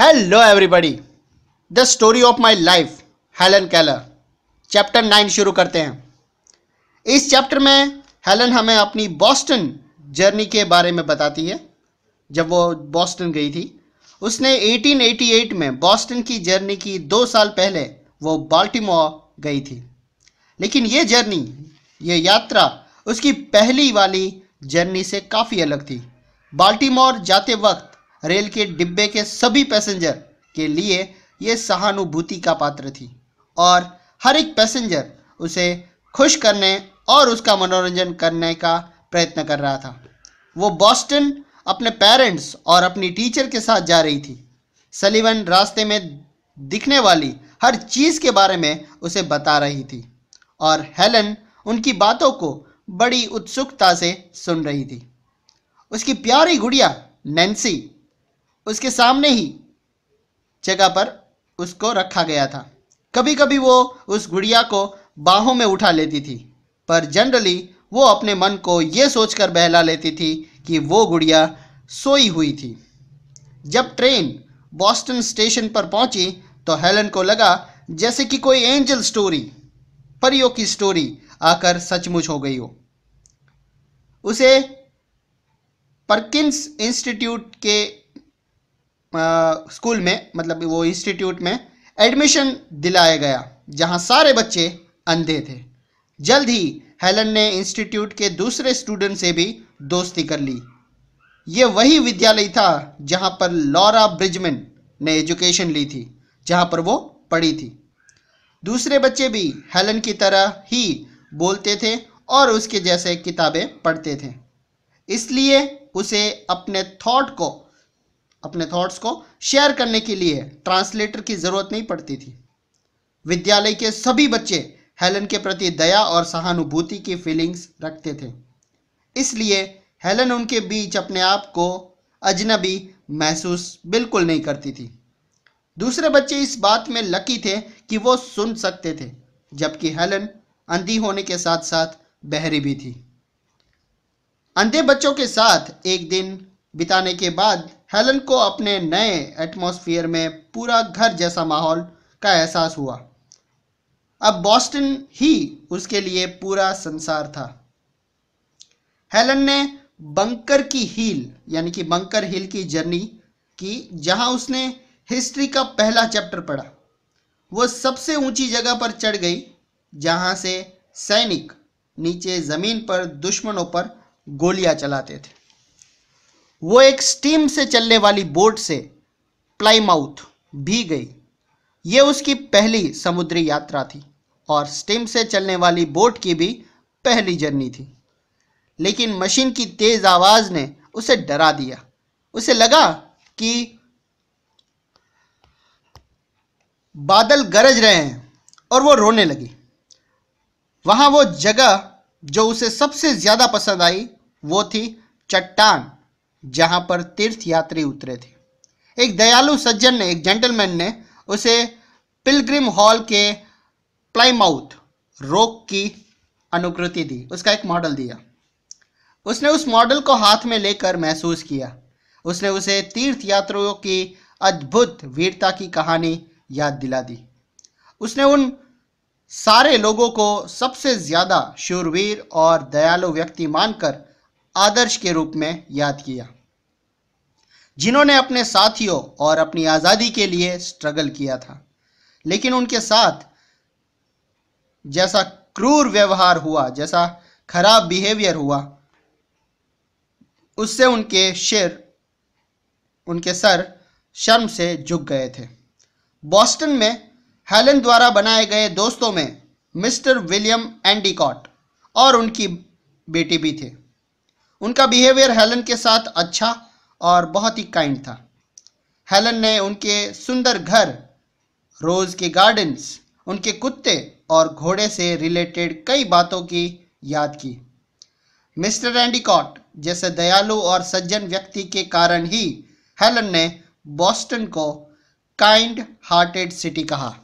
hello everybody the story of my life Helen Keller chapter nine शुरू करते हैं इस चैप्टर में हेलन हमें अपनी बॉस्टन जर्नी के बारे में बताती है जब वो बॉस्टन गई थी उसने 1888 में बॉस्टन की जर्नी की दो साल पहले वो बाल्टीमोर गई थी लेकिन ये जर्नी ये यात्रा उसकी पहली वाली जर्नी से काफ़ी अलग थी बाल्टीमोर जाते वक्त रेल के डिब्बे के सभी पैसेंजर के लिए ये सहानुभूति का पात्र थी और हर एक पैसेंजर उसे खुश करने और उसका मनोरंजन करने का प्रयत्न कर रहा था वो बॉस्टन अपने पेरेंट्स और अपनी टीचर के साथ जा रही थी सलीवन रास्ते में दिखने वाली हर चीज़ के बारे में उसे बता रही थी और हेलन उनकी बातों को बड़ी उत्सुकता से सुन रही थी उसकी प्यारी गुड़िया नैन्सी उसके सामने ही जगह पर उसको रखा गया था कभी कभी वो उस गुड़िया को बाहों में उठा लेती थी पर जनरली वो अपने मन को ये सोचकर बहला लेती थी कि वो गुड़िया सोई हुई थी जब ट्रेन बॉस्टन स्टेशन पर पहुंची तो हेलन को लगा जैसे कि कोई एंजल स्टोरी परियों की स्टोरी आकर सचमुच हो गई हो उसे परकिंस इंस्टीट्यूट के स्कूल में मतलब वो इंस्टीट्यूट में एडमिशन दिलाया गया जहां सारे बच्चे अंधे थे जल्द ही हेलन ने इंस्टीट्यूट के दूसरे स्टूडेंट से भी दोस्ती कर ली ये वही विद्यालय था जहां पर लॉरा ब्रिजमैन ने एजुकेशन ली थी जहां पर वो पढ़ी थी दूसरे बच्चे भी हेलन की तरह ही बोलते थे और उसके जैसे किताबें पढ़ते थे इसलिए उसे अपने थॉट को अपने थॉट्स को शेयर करने के लिए ट्रांसलेटर की ज़रूरत नहीं पड़ती थी विद्यालय के सभी बच्चे हेलन के प्रति दया और सहानुभूति की फीलिंग्स रखते थे इसलिए हेलन उनके बीच अपने आप को अजनबी महसूस बिल्कुल नहीं करती थी दूसरे बच्चे इस बात में लकी थे कि वो सुन सकते थे जबकि हेलन अंधी होने के साथ साथ बहरी भी थी अंधे बच्चों के साथ एक दिन बिताने के बाद हेलन को अपने नए एटमॉस्फेयर में पूरा घर जैसा माहौल का एहसास हुआ अब बॉस्टन ही उसके लिए पूरा संसार था हेलन ने बंकर की हील यानी कि बंकर हिल की जर्नी की जहां उसने हिस्ट्री का पहला चैप्टर पढ़ा वो सबसे ऊंची जगह पर चढ़ गई जहां से सैनिक नीचे ज़मीन पर दुश्मनों पर गोलियां चलाते थे वो एक स्टीम से चलने वाली बोट से प्लाईमाउथ भी गई ये उसकी पहली समुद्री यात्रा थी और स्टीम से चलने वाली बोट की भी पहली जर्नी थी लेकिन मशीन की तेज़ आवाज़ ने उसे डरा दिया उसे लगा कि बादल गरज रहे हैं और वो रोने लगी वहाँ वो जगह जो उसे सबसे ज़्यादा पसंद आई वो थी चट्टान जहां पर तीर्थ यात्री उतरे थे एक दयालु सज्जन ने एक जेंटलमैन ने उसे पिलग्रिम हॉल के प्लाईमाउथ रोक की अनुकृति दी उसका एक मॉडल दिया उसने उस मॉडल को हाथ में लेकर महसूस किया उसने उसे तीर्थ यात्रियों की अद्भुत वीरता की कहानी याद दिला दी उसने उन सारे लोगों को सबसे ज़्यादा शूरवीर और दयालु व्यक्ति मानकर आदर्श के रूप में याद किया जिन्होंने अपने साथियों और अपनी आज़ादी के लिए स्ट्रगल किया था लेकिन उनके साथ जैसा क्रूर व्यवहार हुआ जैसा खराब बिहेवियर हुआ उससे उनके शेर उनके सर शर्म से झुक गए थे बॉस्टन में हेलन द्वारा बनाए गए दोस्तों में मिस्टर विलियम एंडीकॉट और उनकी बेटी भी थे उनका बिहेवियर हेलन के साथ अच्छा और बहुत ही काइंड था हेलन ने उनके सुंदर घर रोज़ के गार्डन्स उनके कुत्ते और घोड़े से रिलेटेड कई बातों की याद की मिस्टर एंडिकॉट जैसे दयालु और सज्जन व्यक्ति के कारण ही हेलन ने बॉस्टन को काइंड हार्टेड सिटी कहा